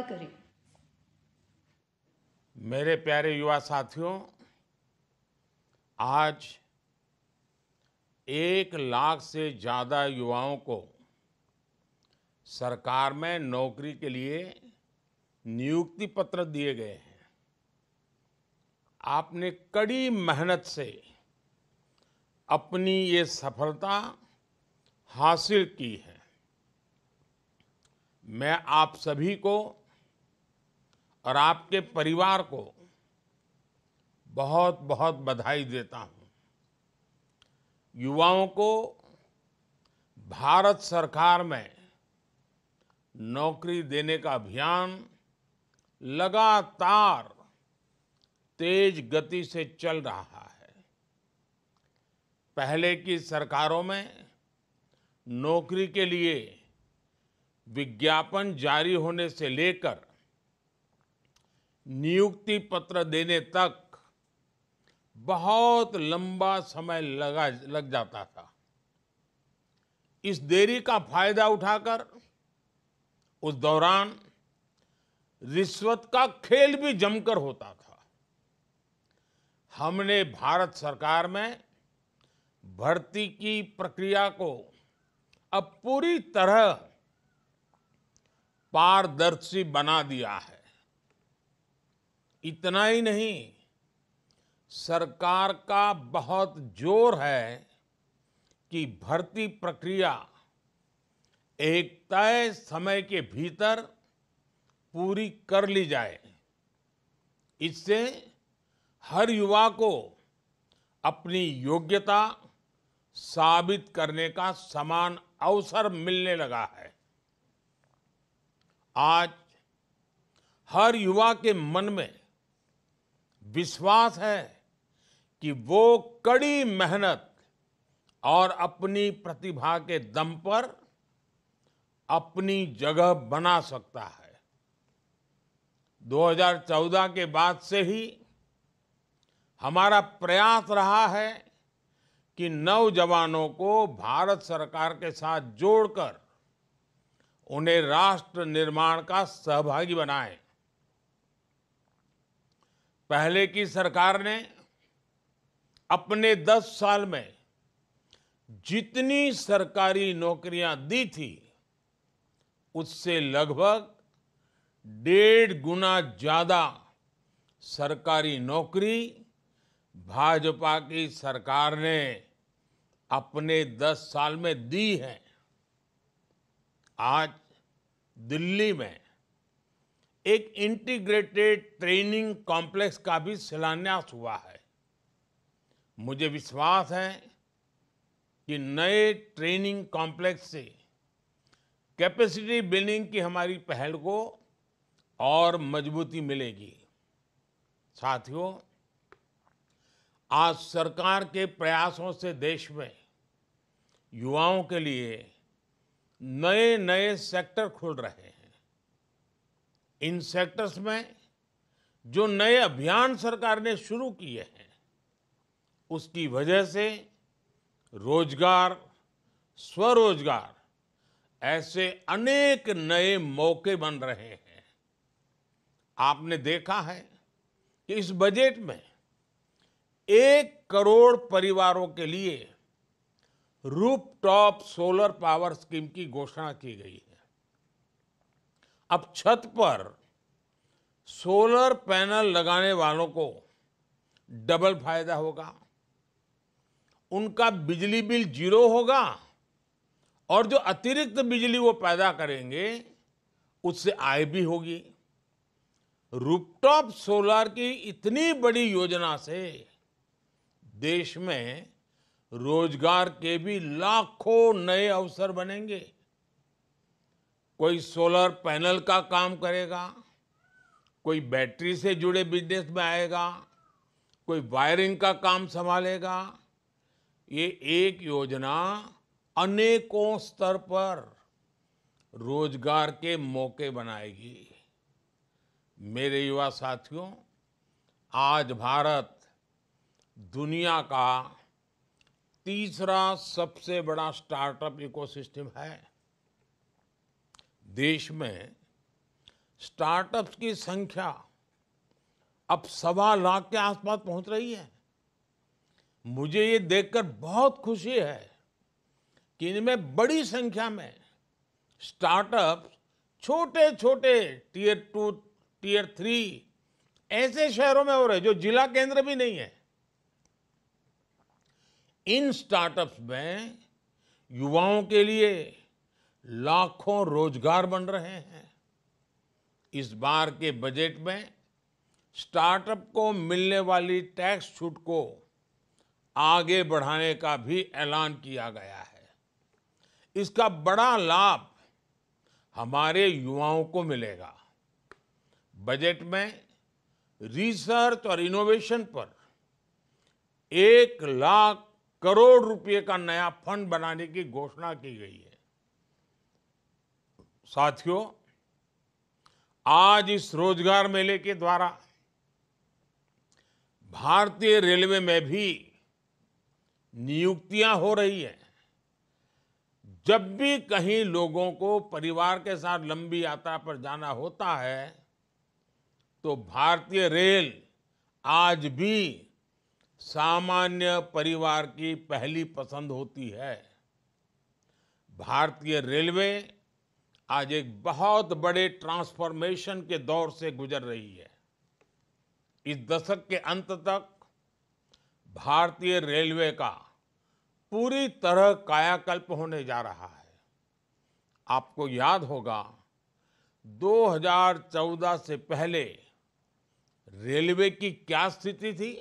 करें मेरे प्यारे युवा साथियों आज एक लाख से ज़्यादा युवाओं को सरकार में नौकरी के लिए नियुक्ति पत्र दिए गए हैं आपने कड़ी मेहनत से अपनी ये सफलता हासिल की है मैं आप सभी को और आपके परिवार को बहुत बहुत बधाई देता हूं युवाओं को भारत सरकार में नौकरी देने का अभियान लगातार तेज गति से चल रहा है पहले की सरकारों में नौकरी के लिए विज्ञापन जारी होने से लेकर नियुक्ति पत्र देने तक बहुत लंबा समय लगा लग जाता था इस देरी का फायदा उठाकर उस दौरान रिश्वत का खेल भी जमकर होता था हमने भारत सरकार में भर्ती की प्रक्रिया को अब पूरी तरह पारदर्शी बना दिया है इतना ही नहीं सरकार का बहुत जोर है कि भर्ती प्रक्रिया एक तय समय के भीतर पूरी कर ली जाए इससे हर युवा को अपनी योग्यता साबित करने का समान अवसर मिलने लगा है आज हर युवा के मन में विश्वास है कि वो कड़ी मेहनत और अपनी प्रतिभा के दम पर अपनी जगह बना सकता है 2014 के बाद से ही हमारा प्रयास रहा है कि नौजवानों को भारत सरकार के साथ जोड़कर उन्हें राष्ट्र निर्माण का सहभागी बनाएं पहले की सरकार ने अपने 10 साल में जितनी सरकारी नौकरियां दी थी उससे लगभग डेढ़ गुना ज़्यादा सरकारी नौकरी भाजपा की सरकार ने अपने 10 साल में दी है आज दिल्ली में एक इंटीग्रेटेड ट्रेनिंग कॉम्प्लेक्स का भी शिलान्यास हुआ है मुझे विश्वास है कि नए ट्रेनिंग कॉम्प्लेक्स से कैपेसिटी बिल्डिंग की हमारी पहल को और मजबूती मिलेगी साथियों आज सरकार के प्रयासों से देश में युवाओं के लिए नए नए सेक्टर खुल रहे हैं इन सेक्टर्स में जो नए अभियान सरकार ने शुरू किए हैं उसकी वजह से रोजगार स्वरोजगार ऐसे अनेक नए मौके बन रहे हैं आपने देखा है कि इस बजट में एक करोड़ परिवारों के लिए रूप टॉप सोलर पावर स्कीम की घोषणा की गई है अब छत पर सोलर पैनल लगाने वालों को डबल फायदा होगा उनका बिजली बिल जीरो होगा और जो अतिरिक्त बिजली वो पैदा करेंगे उससे आय भी होगी रूपटॉप सोलर की इतनी बड़ी योजना से देश में रोजगार के भी लाखों नए अवसर बनेंगे कोई सोलर पैनल का काम करेगा कोई बैटरी से जुड़े बिजनेस में आएगा कोई वायरिंग का काम संभालेगा ये एक योजना अनेकों स्तर पर रोजगार के मौके बनाएगी मेरे युवा साथियों आज भारत दुनिया का तीसरा सबसे बड़ा स्टार्टअप इकोसिस्टम है देश में स्टार्टअप्स की संख्या अब सवा लाख के आसपास पहुंच रही है मुझे ये देखकर बहुत खुशी है कि इनमें बड़ी संख्या में स्टार्टअप छोटे छोटे टीयर टू टीयर थ्री ऐसे शहरों में हो रहे जो जिला केंद्र भी नहीं है इन स्टार्टअप्स में युवाओं के लिए लाखों रोजगार बन रहे हैं इस बार के बजट में स्टार्टअप को मिलने वाली टैक्स छूट को आगे बढ़ाने का भी ऐलान किया गया है इसका बड़ा लाभ हमारे युवाओं को मिलेगा बजट में रिसर्च और इनोवेशन पर एक लाख करोड़ रुपए का नया फंड बनाने की घोषणा की गई है साथियों आज इस रोजगार मेले के द्वारा भारतीय रेलवे में भी नियुक्तियां हो रही है जब भी कहीं लोगों को परिवार के साथ लंबी यात्रा पर जाना होता है तो भारतीय रेल आज भी सामान्य परिवार की पहली पसंद होती है भारतीय रेलवे आज एक बहुत बड़े ट्रांसफॉर्मेशन के दौर से गुजर रही है इस दशक के अंत तक भारतीय रेलवे का पूरी तरह कायाकल्प होने जा रहा है आपको याद होगा 2014 से पहले रेलवे की क्या स्थिति थी